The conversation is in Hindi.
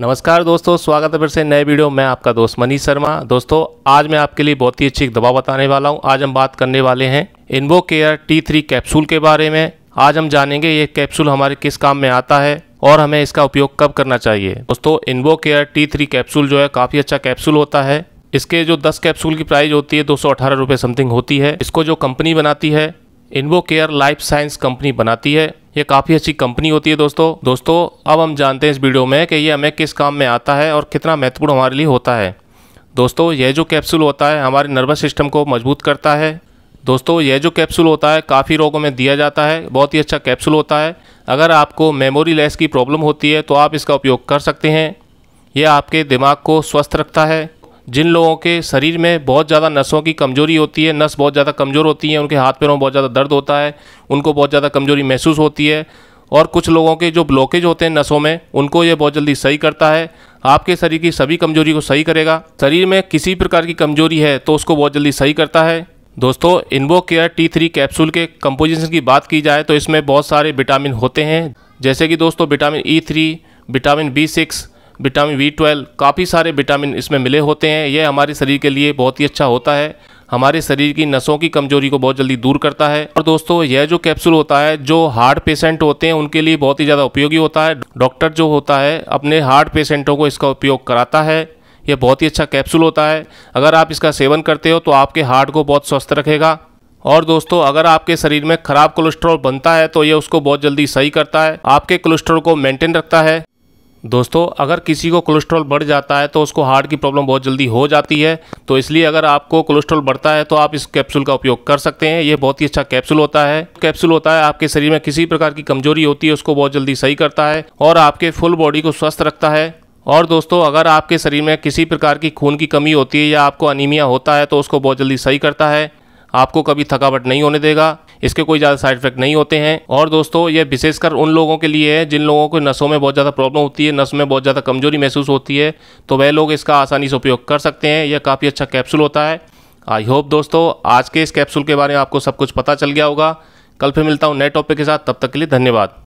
नमस्कार दोस्तों स्वागत है फिर से नए वीडियो में आपका दोस्त मनीष शर्मा दोस्तों आज मैं आपके लिए बहुत ही अच्छी एक दवा बताने वाला हूं आज हम बात करने वाले हैं Invocare T three capsule के बारे में आज हम जानेंगे ये कैप्सूल हमारे किस काम में आता है और हमें इसका उपयोग कब करना चाहिए दोस्तों Invocare T three capsule जो है काफ़ी अच्छा कैप्सूल होता है इसके जो दस कैप्सूल की प्राइस होती है दो सौ समथिंग होती है इसको जो कंपनी बनाती है Invocare life science company बनाती है ये काफ़ी अच्छी कंपनी होती है दोस्तों दोस्तों अब हम जानते हैं इस वीडियो में कि ये हमें किस काम में आता है और कितना महत्वपूर्ण हमारे लिए होता है दोस्तों यह जो कैप्सूल होता है हमारे नर्वस सिस्टम को मजबूत करता है दोस्तों यह जो कैप्सूल होता है काफ़ी रोगों में दिया जाता है बहुत ही अच्छा कैप्सूल होता है अगर आपको मेमोरी लेस की प्रॉब्लम होती है तो आप इसका उपयोग कर सकते हैं यह आपके दिमाग को स्वस्थ रखता है जिन लोगों के शरीर में बहुत ज़्यादा नसों की कमज़ोरी होती है नस बहुत ज़्यादा कमज़ोर होती है उनके हाथ पैरों में बहुत ज़्यादा दर्द होता है उनको बहुत ज़्यादा कमज़ोरी महसूस होती है और कुछ लोगों के जो ब्लॉकेज होते हैं नसों में उनको ये बहुत जल्दी सही करता है आपके शरीर की सभी कमजोरी को सही करेगा शरीर में किसी प्रकार की कमजोरी है तो उसको बहुत जल्दी सही करता है दोस्तों Invocare T three capsule के कंपोजिशन की बात की जाए तो इसमें बहुत सारे विटामिन होते हैं जैसे कि दोस्तों vitamin E three vitamin B six vitamin B twelve काफ़ी सारे विटामिन इसमें मिले होते हैं यह हमारे शरीर के लिए बहुत ही अच्छा होता है हमारे शरीर की नसों की कमजोरी को बहुत जल्दी दूर करता है और दोस्तों यह जो कैप्सूल होता है जो हार्ट पेशेंट होते हैं उनके लिए बहुत ही ज़्यादा उपयोगी होता है डॉक्टर जो होता है अपने हार्ट पेशेंटों को इसका उपयोग कराता है यह बहुत ही अच्छा कैप्सूल होता है अगर आप इसका सेवन करते हो तो आपके हार्ट को बहुत स्वस्थ रखेगा और दोस्तों अगर आपके शरीर में खराब कोलेस्ट्रॉल बनता है तो यह उसको बहुत जल्दी सही करता है आपके कोलेस्ट्रॉल को मेंटेन रखता है दोस्तों अगर किसी को कोलेस्ट्रॉल बढ़ जाता है तो उसको हार्ट की प्रॉब्लम बहुत जल्दी हो जाती है तो इसलिए अगर आपको कोलेस्ट्रॉल बढ़ता है तो आप इस कैप्सूल का उपयोग कर सकते हैं ये बहुत ही अच्छा कैप्सूल होता है कैप्सूल होता है आपके शरीर में किसी प्रकार की कमजोरी होती है उसको बहुत जल्दी सही करता है और आपके फुल बॉडी को स्वस्थ रखता है और दोस्तों अगर आपके शरीर में किसी प्रकार की खून की कमी होती है या आपको अनिमिया होता है तो उसको बहुत जल्दी सही करता है आपको कभी थकावट नहीं होने देगा इसके कोई ज़्यादा साइड इफेक्ट नहीं होते हैं और दोस्तों ये विशेषकर उन लोगों के लिए है जिन लोगों को नसों में बहुत ज़्यादा प्रॉब्लम होती है नस में बहुत ज़्यादा कमजोरी महसूस होती है तो वह लोग इसका आसानी से उपयोग कर सकते हैं यह काफ़ी अच्छा कैप्सूल होता है आई होप दोस्तों आज के इस कैप्सूल के बारे में आपको सब कुछ पता चल गया होगा कल फिर मिलता हूँ नए टॉपिक के साथ तब तक के लिए धन्यवाद